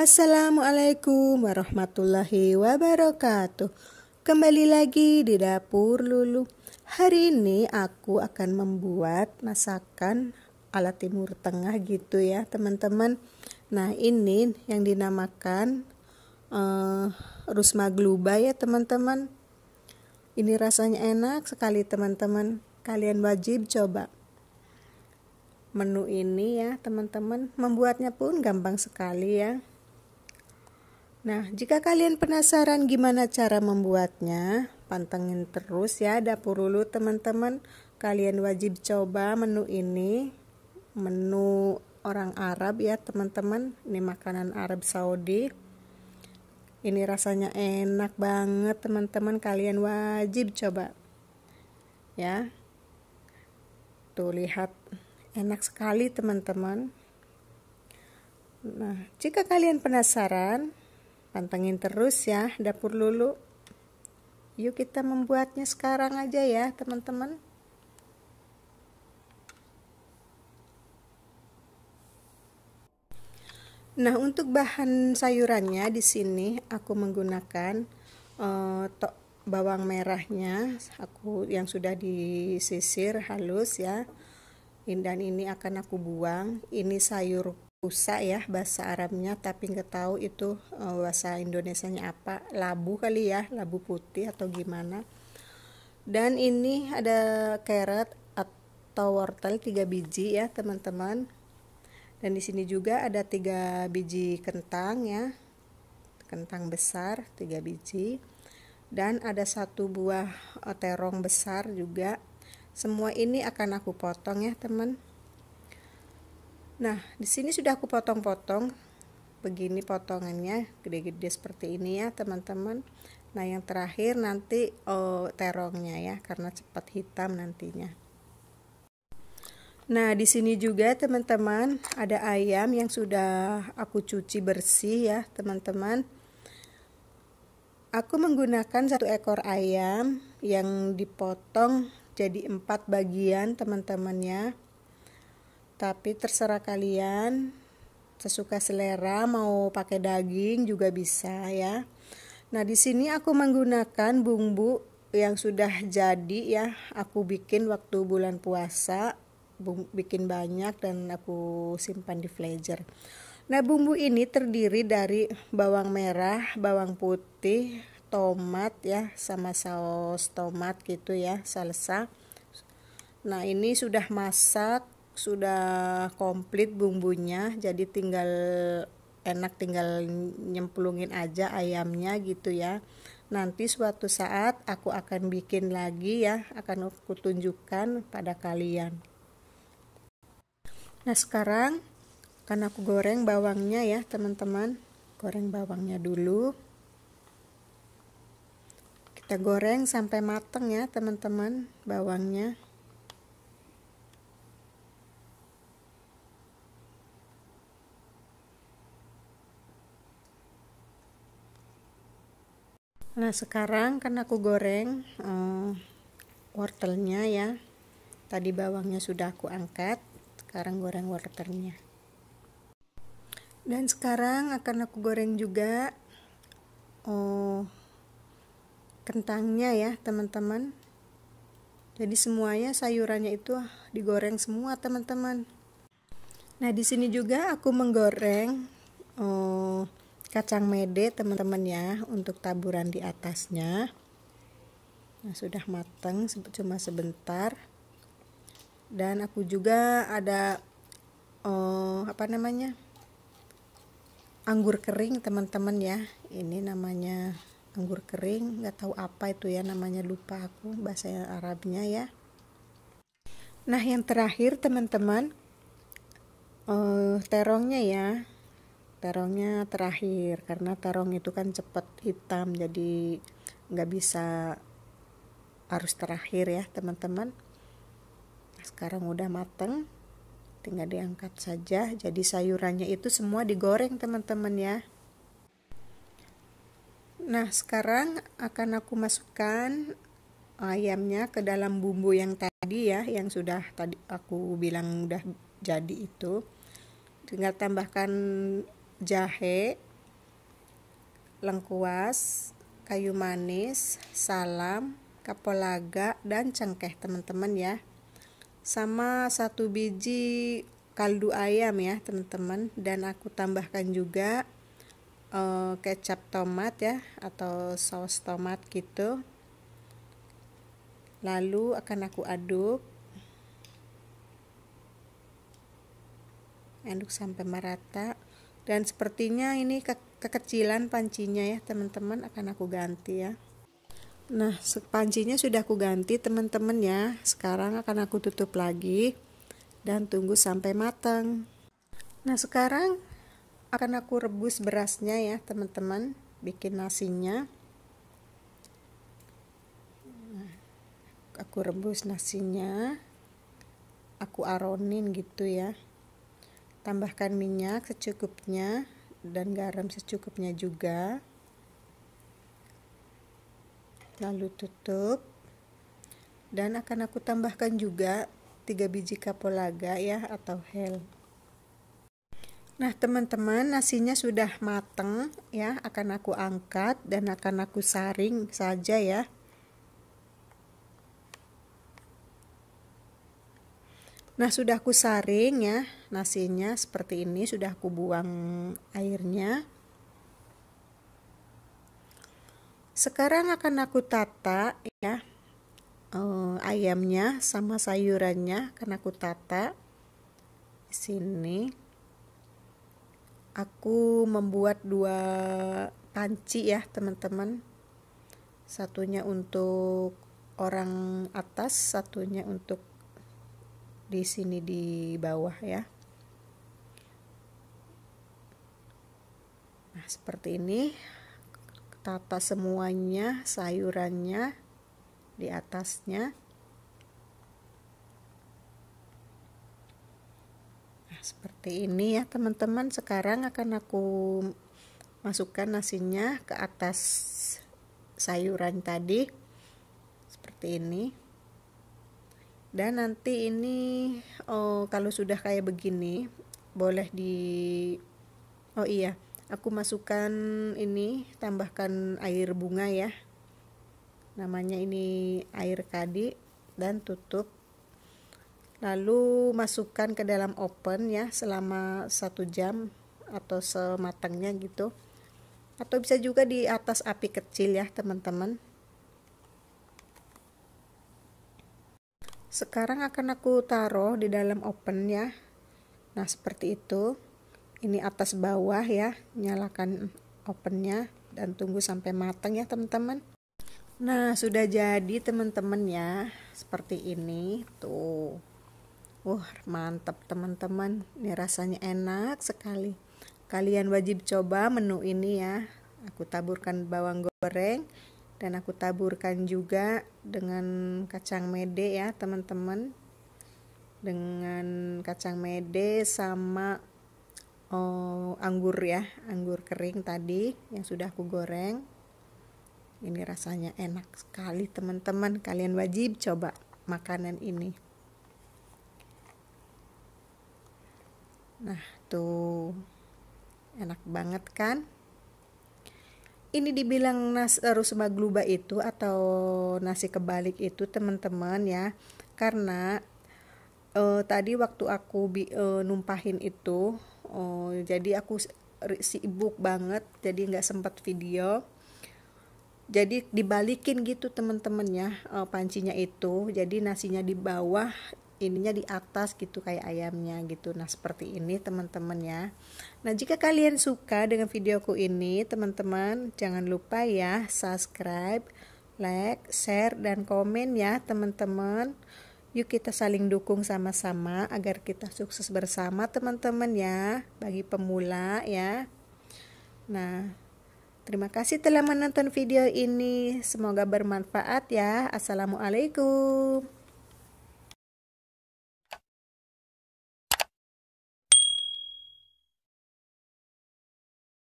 Assalamualaikum warahmatullahi wabarakatuh. Kembali lagi di dapur Lulu. Hari ini aku akan membuat masakan ala Timur Tengah gitu ya, teman-teman. Nah, ini yang dinamakan uh, rusma gluba ya, teman-teman. Ini rasanya enak sekali, teman-teman. Kalian wajib coba menu ini ya, teman-teman. Membuatnya pun gampang sekali ya. Nah, jika kalian penasaran gimana cara membuatnya, pantengin terus ya dapur dulu teman-teman. Kalian wajib coba menu ini, menu orang Arab ya teman-teman. Ini makanan Arab Saudi. Ini rasanya enak banget teman-teman. Kalian wajib coba. Ya. Tuh lihat enak sekali teman-teman. Nah, jika kalian penasaran, Pantengin terus ya dapur Lulu. Yuk kita membuatnya sekarang aja ya teman-teman. Nah, untuk bahan sayurannya di sini aku menggunakan uh, tok bawang merahnya aku yang sudah disisir halus ya. Dan ini akan aku buang. Ini sayur usah ya bahasa Arabnya tapi nggak tahu itu eh, bahasa Indonesianya apa labu kali ya labu putih atau gimana dan ini ada carrot atau wortel 3 biji ya teman-teman dan di sini juga ada 3 biji kentang ya kentang besar 3 biji dan ada satu buah eh, terong besar juga semua ini akan aku potong ya teman-teman Nah, di sini sudah aku potong-potong. Begini potongannya, gede-gede seperti ini ya, teman-teman. Nah, yang terakhir nanti oh, terongnya ya, karena cepat hitam nantinya. Nah, di sini juga teman-teman ada ayam yang sudah aku cuci bersih ya, teman-teman. Aku menggunakan satu ekor ayam yang dipotong jadi empat bagian teman-temannya tapi terserah kalian sesuka selera mau pakai daging juga bisa ya nah di sini aku menggunakan bumbu yang sudah jadi ya aku bikin waktu bulan puasa bikin banyak dan aku simpan di freezer nah bumbu ini terdiri dari bawang merah bawang putih tomat ya sama saus tomat gitu ya salsa nah ini sudah masak sudah komplit bumbunya jadi tinggal enak tinggal nyemplungin aja ayamnya gitu ya nanti suatu saat aku akan bikin lagi ya akan aku tunjukkan pada kalian nah sekarang karena aku goreng bawangnya ya teman-teman goreng bawangnya dulu kita goreng sampai mateng ya teman-teman bawangnya Nah sekarang kan aku goreng uh, wortelnya ya. Tadi bawangnya sudah aku angkat, sekarang goreng wortelnya. Dan sekarang akan aku goreng juga uh, kentangnya ya teman-teman. Jadi semuanya sayurannya itu digoreng semua teman-teman. Nah di sini juga aku menggoreng uh, kacang mede teman-teman ya untuk taburan di atasnya nah sudah mateng cuma sebentar dan aku juga ada oh, apa namanya anggur kering teman-teman ya ini namanya anggur kering nggak tahu apa itu ya namanya lupa aku bahasa Arabnya ya nah yang terakhir teman-teman uh, terongnya ya terongnya terakhir karena terong itu kan cepet hitam jadi nggak bisa harus terakhir ya teman-teman nah, sekarang udah mateng tinggal diangkat saja jadi sayurannya itu semua digoreng teman-teman ya nah sekarang akan aku masukkan ayamnya ke dalam bumbu yang tadi ya yang sudah tadi aku bilang udah jadi itu tinggal tambahkan jahe, lengkuas, kayu manis, salam, kapulaga, dan cengkeh teman-teman ya. Sama satu biji kaldu ayam ya teman-teman dan aku tambahkan juga uh, kecap tomat ya atau saus tomat gitu. Lalu akan aku aduk. Aduk sampai merata dan sepertinya ini ke kekecilan pancinya ya teman-teman akan aku ganti ya nah pancinya sudah aku ganti teman-teman ya sekarang akan aku tutup lagi dan tunggu sampai matang nah sekarang akan aku rebus berasnya ya teman-teman bikin nasinya nah, aku rebus nasinya aku aronin gitu ya tambahkan minyak secukupnya dan garam secukupnya juga lalu tutup dan akan aku tambahkan juga 3 biji kapulaga ya atau hel nah teman-teman nasinya sudah mateng ya akan aku angkat dan akan aku saring saja ya Nah, sudah aku saring ya nasinya seperti ini, sudah aku buang airnya. Sekarang akan aku tata ya eh, ayamnya sama sayurannya, akan aku tata di sini. Aku membuat dua panci ya, teman-teman. Satunya untuk orang atas, satunya untuk di sini di bawah ya nah seperti ini tata semuanya sayurannya di atasnya nah, seperti ini ya teman-teman sekarang akan aku masukkan nasinya ke atas sayuran tadi seperti ini dan nanti ini oh kalau sudah kayak begini boleh di oh iya aku masukkan ini tambahkan air bunga ya namanya ini air kadi dan tutup lalu masukkan ke dalam oven ya selama satu jam atau sematangnya gitu atau bisa juga di atas api kecil ya teman-teman Sekarang akan aku taruh di dalam open ya. Nah, seperti itu. Ini atas bawah ya. Nyalakan opennya dan tunggu sampai matang ya, teman-teman. Nah, sudah jadi teman-teman ya. Seperti ini tuh. Wah, mantap teman-teman. Ini rasanya enak sekali. Kalian wajib coba menu ini ya. Aku taburkan bawang goreng dan aku taburkan juga dengan kacang mede ya teman-teman dengan kacang mede sama oh, anggur ya anggur kering tadi yang sudah aku goreng ini rasanya enak sekali teman-teman kalian wajib coba makanan ini nah tuh enak banget kan ini dibilang nas eh, rusma gluba itu atau nasi kebalik itu teman-teman ya karena uh, tadi waktu aku bi, uh, numpahin itu uh, jadi aku sibuk banget jadi nggak sempat video jadi dibalikin gitu teman-teman ya uh, pancinya itu jadi nasinya di bawah ininya di atas gitu kayak ayamnya gitu nah seperti ini teman-teman ya nah jika kalian suka dengan videoku ini teman-teman jangan lupa ya subscribe like share dan komen ya teman-teman yuk kita saling dukung sama-sama agar kita sukses bersama teman-teman ya bagi pemula ya nah Terima kasih telah menonton video ini. Semoga bermanfaat ya. Assalamualaikum.